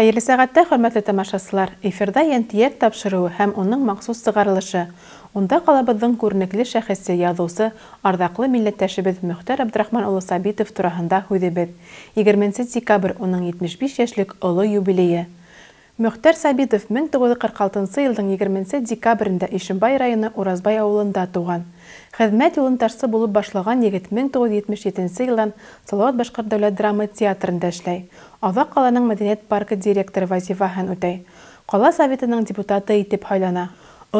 Хәйерле сәғәттә хөрмәтле тамашасылар, эфирда янтияр тапшыруы һәм уның махсус сығарылышы. Унда ҡалабыҙҙың күренекле шәхесе яҙыусы арҙаҡлы милләттәшебез Мөхтәр Абдрахман улы Сабитов тураһында һүҙебеҙ. 20 декабрь уның 75 йәшлек оло юбилейе. Мөхтәр Сабитов 1946 йылдың 20 декабрендә Ишембай районы Уразбай ауылында туған. Хеҙмәт юлын булып башлаған егет 1977 йылдан Салават Башҡорт дәүләт драма театрында эшләй. Ава ҡаланың мәдәният паркы директоры вазифаһын үтәй. Ҡала Советының депутаты итеп һайлана.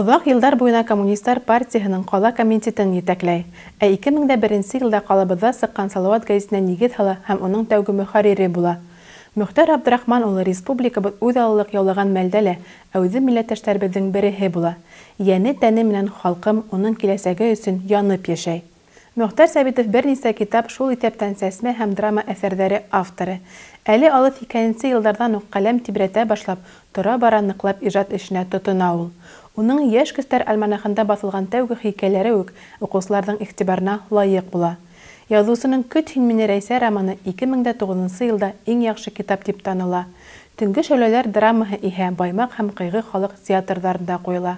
Оҙаҡ йылдар буйына коммунистар партияһының ҡала комитетын етәкләй. Ә 2001 йылда ҡалабыҙҙа сыҡҡан Салават гәзитенә нигеҙ һала һәм уның тәүге мөхәррире була. Мөхтәр Абдрахман улы республика үҙ аллыҡ яулаған мәлдә лә әүҙе милләттәштәрбеҙҙең береһе була. Йәне тәне менән халҡым уның киләсәге өсөн янып йәшәй. Мөхтәр Сәбитов бер нисә китап шул итәптән сәсмә һәм драма әҫәрҙәре авторы. Әле алып икәнсе йылдарҙан уҡ ҡәләм тибрәтә башлап, тора бара ныҡлап ижат эшенә тотона ул. Уның йәш көстәр әлмәнәхында баҫылған тәүге хикәләре үк уҡыусыларҙың иғтибарына лайыҡ була. Яҙыусының «Көт һин мине, Рәйсә» романы 2009 йылда иң яҡшы китап тип таныла. «Төнгө шөләләр драмаһы иһә Баймаҡ һәм Ҡыйғы халыҡ театрҙарында ҡуйыла.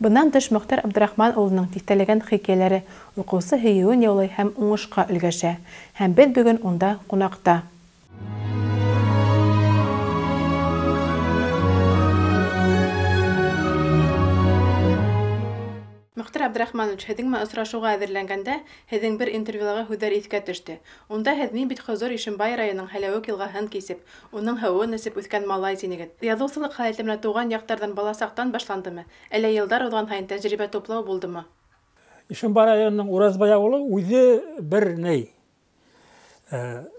Бынан тыш Мөхтәр Абдрахман улының тиҫтәләгән хикәйәләре уҡыусы һөйөүен яулай һәм уңышҡа өлгәшә. Һәм беҙ бөгөн унда ҡунаҡта. Абдрахманович, һеҙҙең менән осрашыуға әҙерләнгәндә, һеҙҙең бер интервьюлағы һүҙҙәр иҫкә төштө. Унда һеҙ мин бит Хозор Ишимбай районының Һәләүек йылғаһын кисеп, уның һыуын эсеп үҫкән малай синегет. Яҙыусылыҡ хәйәтемә туған баласаҡтан башландымы? Әллә йылдар уҙған һайын тәжрибә туплау булдымы? Ишимбай районының Уразбай ауылы үҙе бер ней.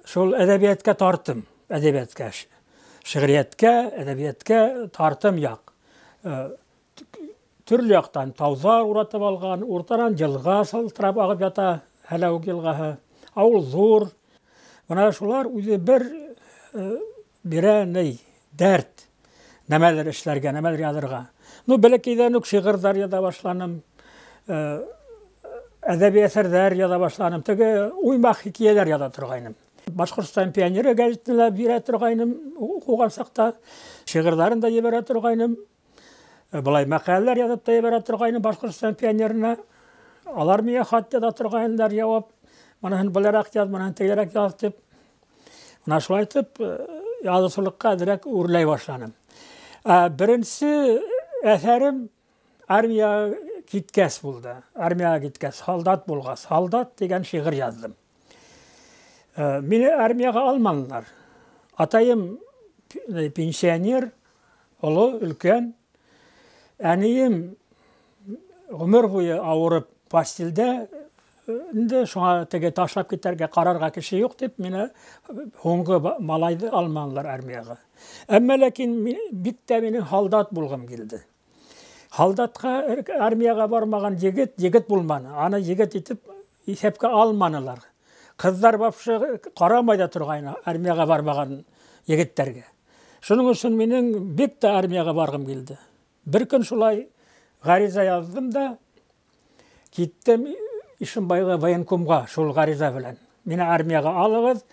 Шул әҙәбиәткә тартым, әҙәбиәткә, шиғриәткә, әҙәбиәткә тартым яҡ. түрлі жақтан таузар уратып алған ортаран жылға сылтырап ағып жата әләу жылғаһы ауыл зор мына шулар өзі бір ә, берәней дәрт нәмәлер ішләргә нәмәлер ядырға ну бәләкәйдән үк шигырьләр яза башланым ә, әдәби әсәрҙәр яза башланым теге уймаҡ хикәйәләр яза торғайным башҡортостан пионеры гәзитенә бирә торғайным уҡыған саҡта шиғырҙарын да ебәрә торғайным Ә, былай мәқәлелер язаттай бара тұрғайны башқұртстан пионеріне алар мия хат жаза тұрғайындар жауап мынасын былайырақ жаз мынасын тегерек жаз деп мына шулай айтып жазушылыққа ә, әзірек үрлей башланым ә, бірінші әсәрім армия киткәс болды армияға киткәс солдат болғас солдат деген шиғыр жаздым мені армияға алмаңдар атайым пенсионер ұлы үлкен әнейім ғұмыр бойы ауырып пастилді, енді шоға теге ташлап кеттерге қарарға кеші жоқ деп мені һуңгы малайды алманылар армияға. әммә ләкин бик тә халдат болғым келді. Халдатқа армияға бармаған жегет, жегет болманы аны жегет етіп, есепке алманылар Қыздар бапшы қарамайда да торгайны бармаған бармаған егетләргә шуның үшін менің бик тә бір күн солай ғариза яздым да кеттім ишімбайға военкомға сол ғариза білән мені армияға алығыз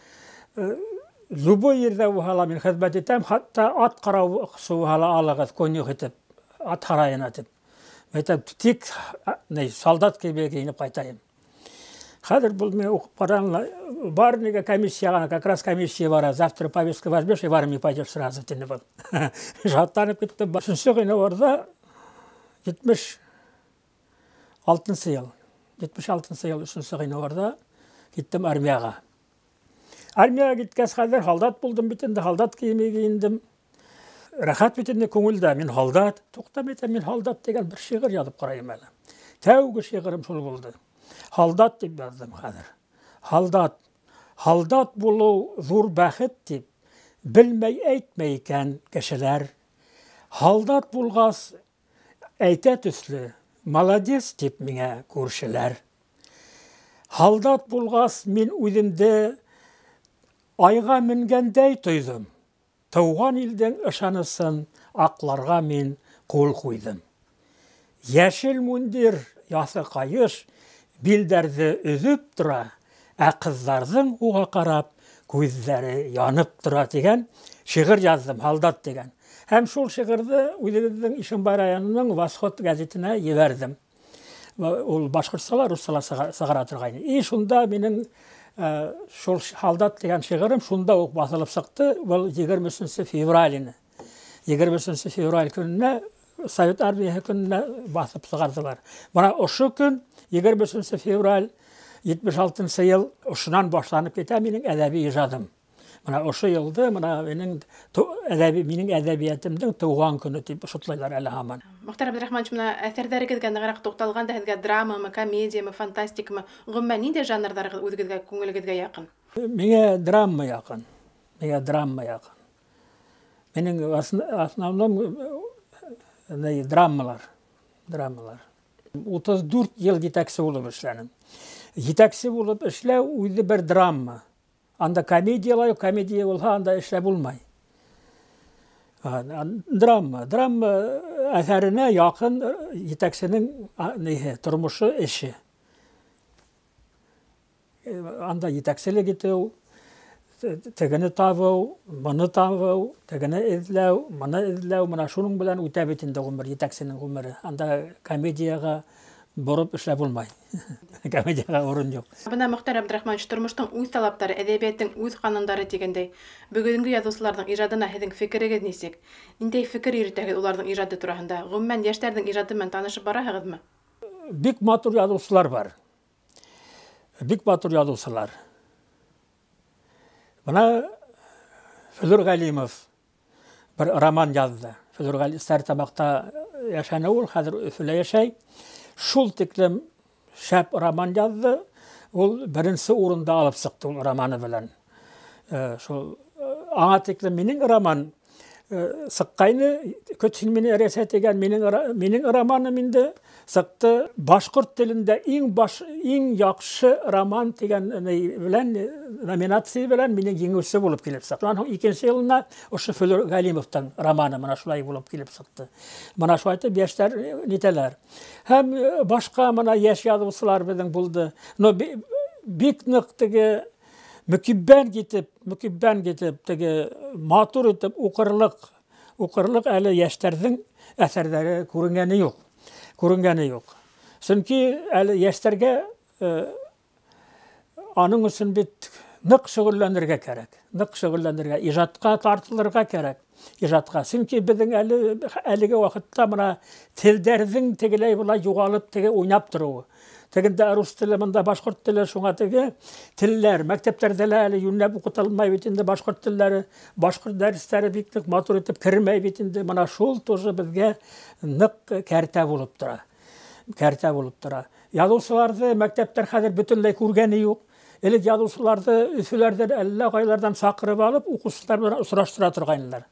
любой жерде ухала мен хезмәт етем хатта ат қараусу ухала алығыз конюх етіп ат қарайын деп мен айтамын тек солдат кебе киініп қайтайын қазір бұл мен оқып қараған бар неге комиссияға как раз комиссия бара завтра повестка возьмешь и в армию пойдешь сразу тіні бұл жаттанып кетті үшінші ғинуарда жетпіс алтыншы жыл жетпіс алтыншы жыл үшінші ғинуарда кеттім армияға армияға кеткен қазір халдат болдым бит енді халдат киімі киіндім рахат бит енді да мен халдат тоқтам мен халдат деген бір шиғыр жазып қараймын әлі тәугі шиғырым сол болды халдат деп жаздым қазір халдат халдат болу зор бәхет деп білмей әйтмей екен кішілер халдат болғас әйте түслі молодец деп меңе көршілер халдат болғас мен өзімді айға мінгендей тұйдым туған елдің ышанысын ақларға мен қол қойдым яшіл мундир ясы қайыш белдәрді үзіп тұра ә қыздардың уға қарап көздері янып тұра деген шиғыр жаздым халдат деген һәм шул шиғырды үзебезнең ишембай районының восход гәзитенә ебәрдем ул башкортсалар руссала сыгара торгайны и шунда минең ә, шул халдат дигән шигырем шунда ук басылып чыкты. Бул 23 февраль ине. 23 февраль көненә совет армия күніне басып сығарды бар мына ұшы күн 25 февраль 76 ел ұшынан башланып кете менің әдәби ижадым мына ұшы елды мына менің әдәби менің әдәбиятымдың туған күні деп шотлайлар әлі аман мұхтар әбдірахманович мына әсәрдәрігізге нығырақ тоқталғанда сізге драмамы комедиямы фантастикамы ғұмумән ниндей жанрдар өзіңізге көңіліңізге жақын менге драма жақын менге драма жақын менің в основном драмалар драмалар отуз дүрт жыл жетекчи болуп иштедим жетекчи болуп иштөө өзү бир драма анда комедиялар комедия болса анда иштеп болмай драма драма әсәріне жақын жетекшінің неге тұрмышы іші анда жетекшілік ету тігіні мұны табу тігіні іздеу мұны іздеу мына шуның білән өтә бит инде ғұмыр етәксінің ғұмыры анда комедияға бұрып эшләп булмай комедияға орын жоқ мына мұхтар әбдірахманович тормыштың үз талаптары әдәбияттың үз канундары дегендей бүгүнкү язуучулардын ижадына сиздин фикиригиз нисек ниндей фикир йөрөтөгүз улардын ижады туурасында гомумән яшьтәрдин ижады менен таанышып барасызбы бик матур язуучулар бар бик матур язуучулар мына фүзүр галимов бір роман жазды фүзүр ғали тамақта яшәне ол қазір үфіле яшай шул тиклем шәп роман жазды ол бірінші орында алып шықты ол романы білән шул аңа тиклем менің роман сыққайны көтсілмені әресет деген менің, менің романым енді сықты башқұрт тілінде иң баш иң яқшы роман деген білән номинация белән менің еңеүсе болып килеп сыкты аның икенче елына ошо фөлөр галимовтун романы мына шулай болып килеп сыкты мына шулайтып яшьтәр э, нитәләр һәм э, башка мына яш язучылар безнең болды но бик нык мүкиббән кетіп, мүкиббән кетіп, теге матур итеп укырлык әлі әлі яшьтәрҙең әҫәрҙәре күренгәне юк күренгәне юк сөнки әле яшьтәргә аның өсөн бит нық шүғылләнірге керек нық шүғылләнірге ижатқа тартылырға керек ижатқа чөнки біздің әлі әлігі уақытта мына тілдердің тегелей былай жоғалып теге ойнап тұруы тегінде рус тілі мында башқұрт тілі шуңа теге тілдер мектептерде әлі юнәп укытылмай бит инде башқұрт телләре башқұрт дәрістері бик нык матур итеп кірмей бит инде мына шул тоже бізге нық кәртә болып тұра кәртә болып тора язучыларды мәктәптәр хәзер бөтенләй күргәне юқ эле жазуучуларды үсүлөрдөн эле кайлардан чакырып алып окуучулар менен сураштыра тургайнылар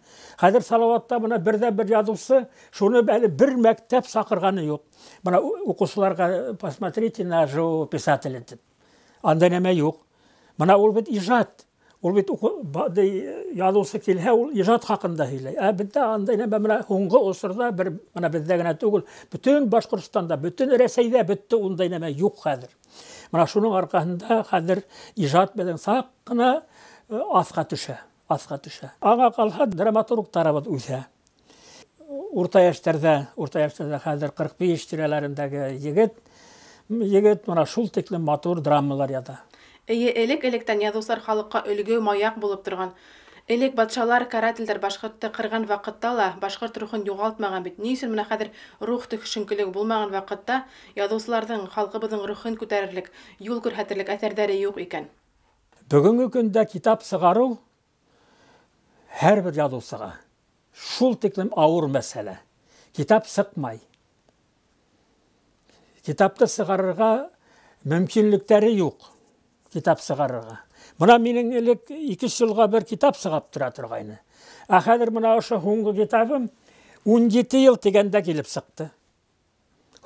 азыр салауатта мына бирден бір жазуучу шуну әлі бир мектеп чакырганы жок мына окуучуларга посмотрите на писателя деп Анда неме жок мына ол бит ижад ол бит жазуучу келсе ол ижад хакында сүйлөй ә бизде андай неме мына соңғы усурда бир мына бизде гана Бүтін бүтүн бүтін ресейде бітті ондай неме жок хәзір мына шуның арқасында қазір ижад білен сақ қана э, асқа түші асқа түші аңа қалса драматург тарабы үсә орта яшьтәрҙә урта яшьтәрҙә хәҙер ҡырҡ биш тирәләрендәге егет егет мына шул тиклем матур драмалар ята эйе элек электән яҙыусылар халыҡҡа өлгө маяҡ булып торған Элек батшалар карателдер башҡортта ҡырған ваҡытта ла башҡорт рухын юғалтмаған бит. Нисер менә хәҙер рух төшөнкөлөк булмаған ваҡытта яҙыусыларҙың, халҡыбыҙҙың рухын күтәрерлек, юл күрһәтерлек әҫәрҙәре юҡ икән. Бөгөнгө көндә китап сығарыу һәр бер яҙыусыға шул тиклем ауыр мәсьәлә. Китап сыҡмай. Китапты сығарырға мөмкинлектәре юҡ. Китап сығарырға. мына менің елік екі жылға бір китап шығып тұра тұрғайны а қазір мына ошо соңғы китабым он жеті ел дегенде келіп шықты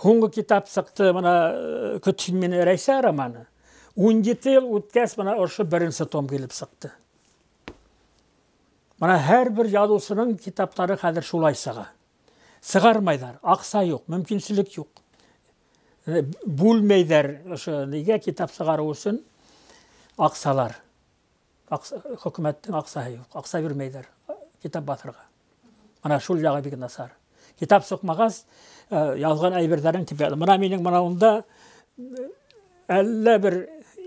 соңғы китап сықты мына э, күтін мені рәйса романы он жеті ел өткәс мына ошо бірінші том келіп шықты мына әрбір жазушының китаптары қазір шулай шыға Сығармайдар, ақса жоқ мүмкіншілік жоқ э, бөлмейдер ошо неге китап шығару үшін ақсалар hukumatdan oqsay ақса bermaydilar kitob кітап батырға ана шул бик насар китап сукмагас жазған әйберләрең типәді мына менің мынауымда әлі бір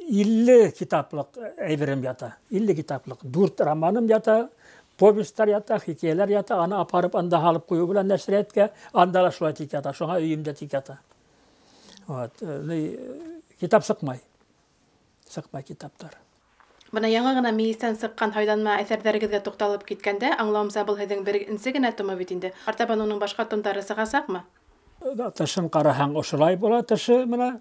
илле кітаплық әйберем ята илле кітаплық дүрт романым ята повестьтар ята хикәяләр ята аны апарып анда алып кую белән нәшриятка анда да шулай тик ята шуңа өйемдә тик ята вот китап сыкмай сыкмай китаптар Бына яңа ғына мейестән сыққан һайданма әҫәрҙәрегеҙгә туҡталып киткәндә аңлауымса был һеҙҙең бер энсе генә томы бит инде. Артабан уның башҡа томдары сығасаҡмы? Тышын ҡараһаң ошолай була тышы мына.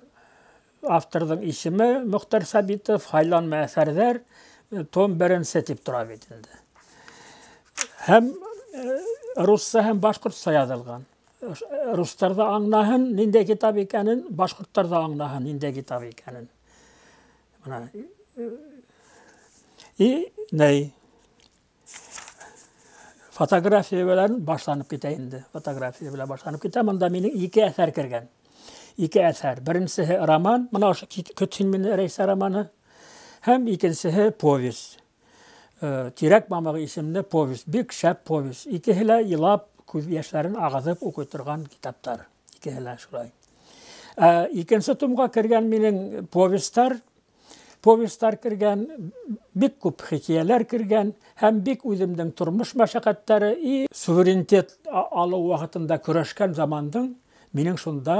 Авторҙың исеме Мөхтәр Сабитов, һайланма әҫәрҙәр, э, том беренсе тип тора бит инде. Һәм э, русса һәм башҡортса яҙылған. Э, рустарҙа аңнаһын, ниндәй китап икәнен, башҡорттарҙа аңнаһын, ниндәй китап икәнен. и ней фотография белән башланып китә инде фотография белән башланып китә монда минең ике әҫәр кергән ике әҫәр беренсеһе роман мына ошо көт син мине рәйсә романы һәм икенсеһе повесть э, тирәк мамығы исемле повесть бик шәп повесть икеһе лә илап күҙ йәшләрен ағыҙып уҡый торған китаптар икеһе лә шулай э, икенсе томға кергән минең повестар повестар кірген бик көп хикияләр күрген, һәм бик үземнең тормыш мәшәкатьтәре и суверенитет алу вакытында көрәшкән замандың минең шунда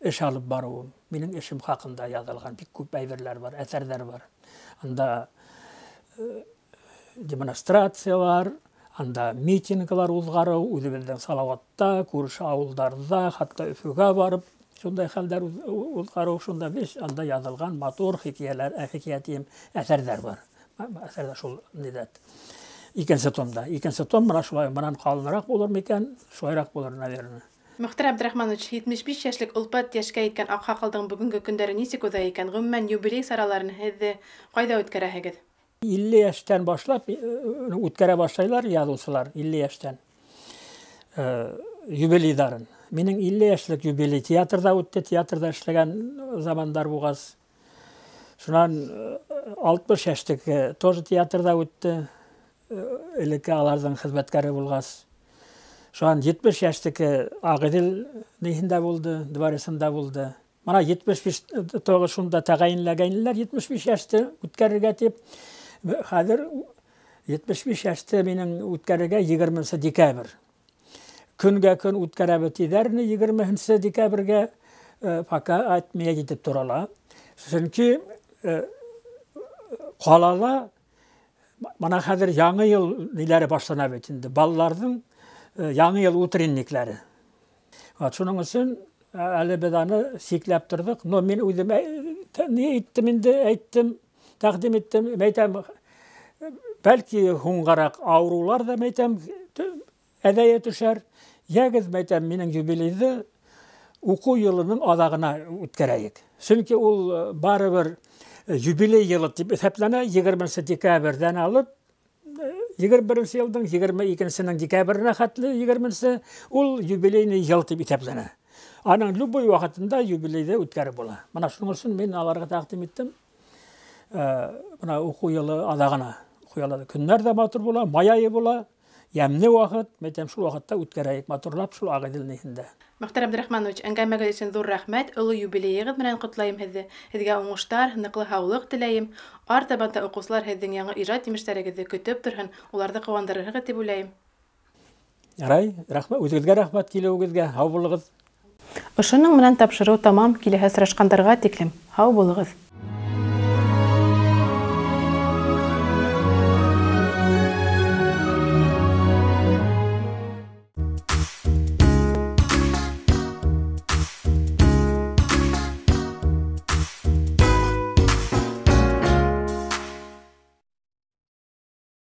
эш алып баруым минең эшем хакында язылган бик күп әйберләр бар әсәрләр бар анда э, демонстрациялар анда митинглар узгару өзімдің салаватта күрше авылдарда хәтта өфүгә барып шундай хәлдәр ул шунда беш анда яҙылған матур хикәйәләр әхикәтим әҫәрҙәр бар әҫәрҙә шул ниҙәт икенсе томда икенсе том мына шулай бынан ҡалыныраҡ булыр микән шулайыраҡ булыр наверное Мөхтәр Абдрахманович, 75 яшьлек Улпат яшкә иткән ак хаҡылдың бүгенге көндәре нисек үтә икән? Гөммән юбилей сараларын һездә кайда үткәрәһегез? 50 яшьтән башлап э, үткәрә башлайлар яҙыусылар, 50 яшьтән. Э, менің илле яшлык юбилей театрда өтті театрда эшлеген замандар бугас шунан э, алтмыш яштык тоже театрда өттү элекке алардын хизметкери булгас шунан жетмиш яштыки акыдил нисинде болду дворецинде болду мына жетмиш беш э, тогуз шунда тагайынлаганилер жетмиш беш жашты өткөрөргө деп азыр э, жетмиш беш жашты менин өткөрөргө жыйырмасы декабрь күнгә көн үткәрәбе тиҙәрне егермеһенсе декабргә пока э, атмия китеп торала чөнки қалала э, мына хәҙер яңы йыл ниләре башлана бит инде балаларҙың э, яңы йыл вот шуның өсөн әле беҙ аны сикләп торҙоҡ но мин үҙем ни иттем инде әйттем тәҡдим иттем әйтәм бәлки һуңғараҡ аурулар да әйтәм әдәйі түшәр яғыз мәйтәм менің юбилейді оқу йылының адағына Сөнке ол э, бары бір э, юбилей йылы дип исәпләнә егерменче декабрьдән алып э, егерме беренче 22 егерме икенченең декабренә 20-сі ол юбилейні ел деп исәпләнә аның любой уақытында юбилейде үткәреп була мен шуның үшін мен аларга тәкъдим иттем оқу йылы адагына оқу йәмле уахыт, мәйтәм, шул ваҡытта үткәрәйек матурлап шул Ағиҙел нейендә. Мөхтәр Абдрахманович, ҙур рәхмәт, улы юбилейығыҙ менән ҡотлайым һеҙҙе. Һеҙгә уңыштар, ныҡлы һаулыҡ теләйем. Артабанда уҡыусылар һеҙҙең яңы иҗат имештәрегеҙҙе көтөп торһон, уларҙы ҡыуандырырһығыҙ тип уйлайым. Ярай, рәхмәт, үҙегеҙгә рәхмәт килеүегеҙгә, һау булығыҙ. Ошоның менән тапшырыу тамам, киләһе осрашҡандарға тиклем. Һау булығыҙ.